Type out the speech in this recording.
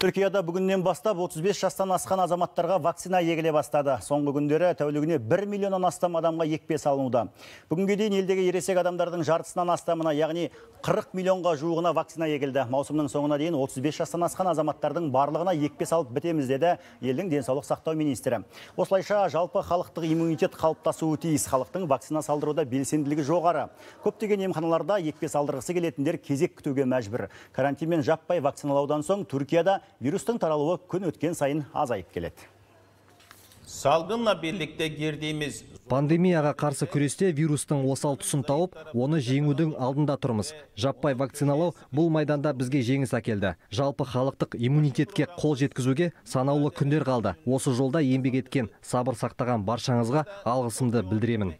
түркияда бүгіннен бастап 35 жастан асқан азаматтарға вакцина егіле бастады соңғы күндері тәулігіне 1 миллионнан астам адамға екпе салынуда бүгінге дейін елдегі ересек адамдардың жартысынан астамына яғни 40 миллионға жуығына вакцина егілді маусымның соңына дейін 35 жастан асқан азаматтардың барлығына екпе салып бітеміз деді елдің денсаулық сақтау министрі осылайша жалпы халықтық иммунитет қалыптасуы тиіс халықтың вакцина салдыруда белсенділігі жоғары көптеген емханаларда екпе салдырғысы келетіндер кезек күтуге мәжбүр карантинмен жаппай вакциналаудан соң түркияда вирустың таралуы күн өткен сайын азайып келеді салғынна бірлікте кердейміз. Пандемияға қарсы күресте вирустың осал тұсын тауып, оны жеңудің алдында тұрмыз. Жаппай вакциналау бұл майданда бізге жеңіс әкелді. Жалпы халықтық иммунитетке қол жеткізуге санаулы күндер қалды. Осы жолда еңбек еткен, сабыр сақтаған баршаңызға алғысымды білдіремін.